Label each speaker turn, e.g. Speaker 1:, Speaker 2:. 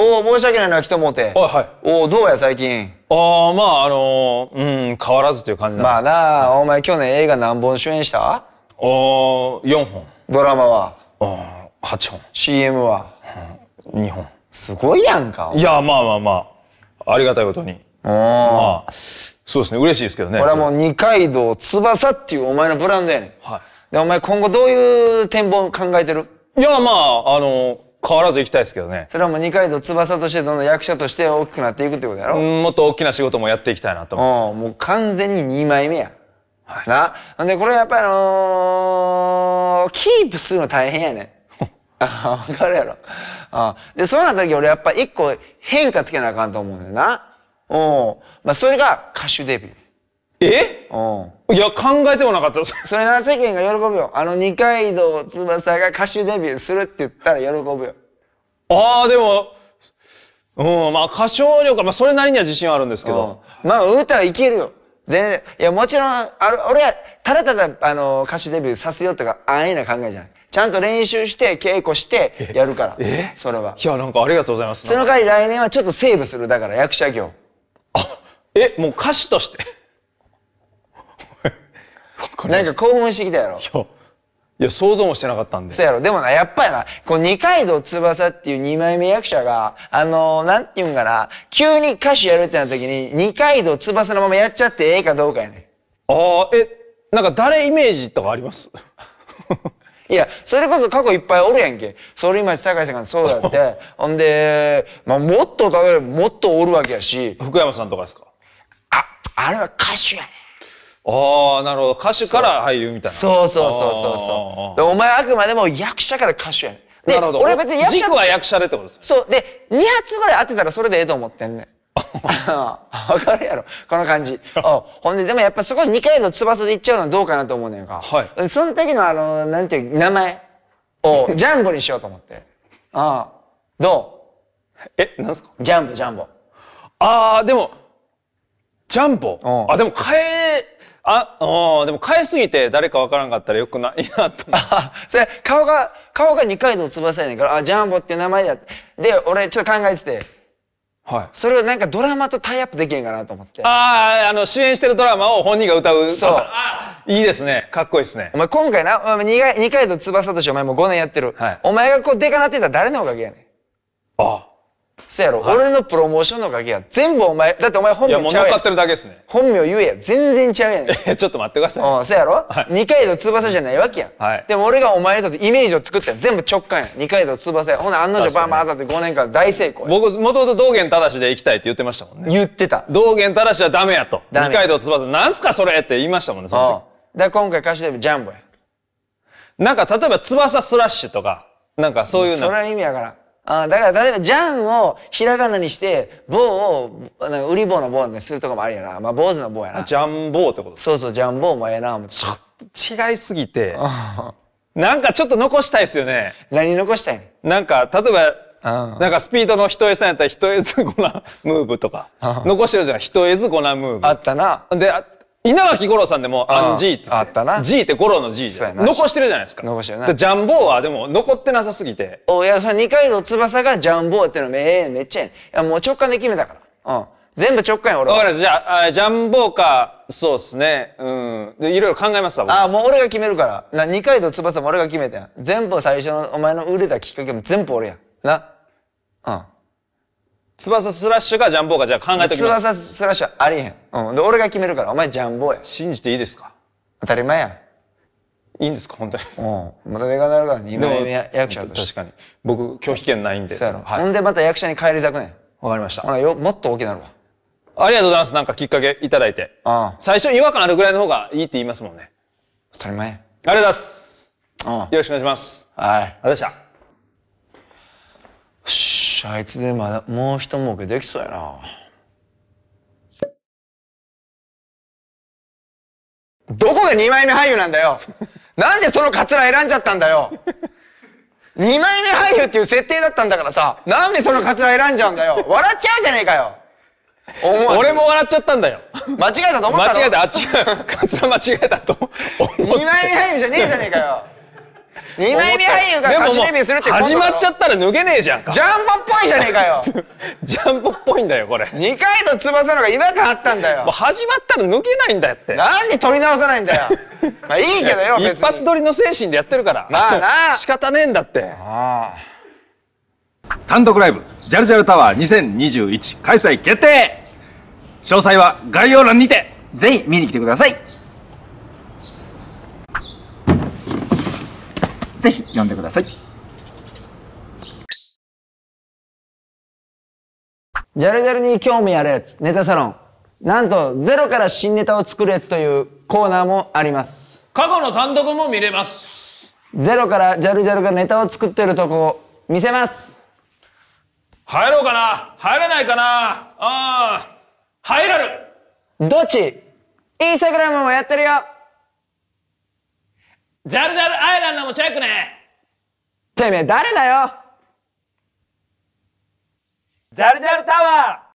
Speaker 1: おお申し訳ないな来てもうて、はい、おおどうや最近ああまああのー、うん変わらずという感じなんですまあなあ、はい、お前去年映画何本主演したおお4本ドラマはあ8本 CM
Speaker 2: は、うん、2本すごいやんかいやまあまあまあありがたいことにおお、まあ、そうですね嬉しいですけどね俺はも
Speaker 1: う二階堂翼っていうお前のブランドやねん、はい、でお前今後どういう展望考えてるいやまああのー
Speaker 2: 変わらず行きたいですけどね
Speaker 1: それはもう二階堂翼としてどんどん役者として大きくなっていくってことやろ
Speaker 2: もっと大きな仕事もやっていきたいなと
Speaker 1: 思ってもう完全に二枚目や、はい、なんでこれやっぱりあのー、キープするの大変やね あ分かるやろあでそうなった時俺やっぱ一個変化つけなあかんと思うんだよなおまあそれが歌手デビューえうんいや考えてもなかったそれなら世間が喜ぶよあの二階堂翼が歌手デビューするって言ったら喜ぶよ
Speaker 2: ああでもうんまあ歌唱力は、まあ、それなりには自信はあるんですけど、うん、まあ歌はいけるよ全然いやもちろんあ俺はただただ
Speaker 1: あの歌手デビューさせようとか安易な考えじゃないちゃんと練習して稽古してやるからえそれ
Speaker 2: はいやなんかありがとうございますその
Speaker 1: 代わり来年はちょっとセーブするだから役者業あえもう歌手としてなんか興奮してきたやろ。
Speaker 2: いや、想像もしてなかったんで。そ
Speaker 1: うやろ。でもな、やっぱりな、こう、二階堂翼っていう二枚目役者が、あのー、なんて言うんかな、急に歌手やるってなった時に、二階堂翼のままやっちゃってええかどうかやねん。ああ、え、なんか誰イメージとかありますいや、それこそ過去いっぱいおるやんけ。ソウル町高さんがそうだって。ほんで、まあ、もっと、例えばもっとおるわけやし。福山さんと
Speaker 2: かですかあ、あれは歌手やねん。ああなるほど歌手から俳優みたいなそうそうそうそうそ
Speaker 1: うお前あくまでも役者から歌手やねで俺は別に役者軸は役者でってことですよそうで2発ぐらい当てたらそれでええと思ってんねん わかるやろこの感じ ほんででもやっぱそこ2回の翼でいっちゃうのはどうかなと思うねんか、はい、その時のあのなんていう名前を ジャンボにしようと思っ
Speaker 2: てああどうえなんすかジャンボジャンボああでもジャンボあでも変えあ、おでも変えすぎて誰かわからんかったらよくないなと思って。それ顔が、顔が二階堂翼やねんから、あ、ジャ
Speaker 1: ンボっていう名前やって。で、俺ちょっと考えてて。はい。それをなんかドラマとタイアップできへんかなと思って。
Speaker 2: ああ、あの、主演してるドラマを本人が歌う。そう。いいですね。かっ
Speaker 1: こいいですね。お前今回な、二階堂翼としてお前もう5年やってる。はい。お前がこうでかなってたら誰のおかげやねん。ああ。そやろ、はい、俺のプロモーションのおかげや。全部お前、だってお前本名ちゃうやん。いや、もうっかってるだけですね。本名言えや。全然ちゃう
Speaker 2: やん。ちょっと待ってください。うん、そやろ、
Speaker 1: はい、二階堂翼じゃないわけやん。はい、でも俺がお前にとってイメージを作ったん。全部直感やん。二階堂翼や。ほな、案の定バンバン当たって5年間大成功
Speaker 2: 僕、もともと道元正で行きたいって言ってましたもんね。言ってた。道元正はダメやと。二階堂翼、なんすかそれって言いましたもんね、そうん。だから今回歌手でもジャンボや。なんか例えば翼スラッシュとか、なんかそういうの。それは
Speaker 1: 意味やから。あだから例えば「ジャン」をひらがなにして「棒」をなんか売り棒の棒にするとかもあるやなまあ坊主の棒やなジャン棒ってことそうそうジャン棒もええなちょっ
Speaker 2: と違いすぎてなんかちょっと残したいですよね何残したいなんか例えばなんかスピードの人絵さんやったら人絵ずこなムーブとか残してるじゃん人絵ずこなムーブあったなで稲垣吾郎さんでもアンジーってあったな G って五郎の G で残してるじゃないですか残してるなジャンボはでも残ってなさすぎておいやその二
Speaker 1: 階堂翼がジャンボってのめめっちゃええいやもう直感で決めたからうん
Speaker 2: 全部直感や俺はわかりましたじゃあジャンボかそうっすねうんでいろいろ考えますわああもう
Speaker 1: 俺が決めるからな二階堂翼も俺が決めたやん全部最初のお前の売れたきっかけも全部俺やな
Speaker 2: うん翼スラッシュかジャンボかじゃあ考えときます翼
Speaker 1: スラッシュありえへん、うん、で俺が決めるからお前ジャンボや信じていいですか当たり前や
Speaker 2: いいんですか本当にう
Speaker 1: んまた出がなるから2枚目役者として確
Speaker 2: かに僕拒否権ないんでそうやろ、はい、ほん
Speaker 1: でまた役者に帰り咲くねんわかりましたほらよもっと大きなるわ
Speaker 2: ありがとうございますなんかきっかけいただいてうん。最初違和感あるぐらいの方がいいって言いますもんね当たり前ありがとうございますうん。よろしくお願いしますはいありがとうございました
Speaker 1: よししあいつでまだもう一儲けできそうやなどこが二枚目俳優なんだよなんでそのカツラ選んじゃったんだよ二枚目俳優っていう設定だったんだからさなんでそのカツラ選んじゃうんだよ笑っちゃうじゃねえかよ俺も
Speaker 2: 笑っちゃったんだよ間違
Speaker 1: えたと思った間違えたあっ
Speaker 2: ちカツラ間違えたと思
Speaker 1: って枚目俳優じゃねえじゃねえかよ
Speaker 2: 二枚目俳優が歌手デビューするって始まっちゃったら脱げねえじゃんかジャンボっぽいじゃねえかよ ジャンボっぽいんだよこれ二回の翼のが違和感あったんだよ始まったら脱げないんだってなんでり直さないんだよ まあいいけどよ別に一発撮りの精神でやってるからまあな仕方ねえんだって単独ライブジャルジャルタワー2021開催決定詳細は概要欄にてぜひ見に来てください
Speaker 1: ぜひ読んでくださいジャルジャルに興味あるやつネタサロンなんとゼロから新ネタを作るやつというコーナーもあります
Speaker 2: 過去の単独も見れます
Speaker 1: ゼロからジャルジャルがネタを作ってるとこを見せま
Speaker 2: す入ろうかな入れないかなああ入らる
Speaker 1: どっちインスタグラムもやってるよ
Speaker 2: ジャルジャルアイランドもチェックねてめえ誰だよジャルジャルタワー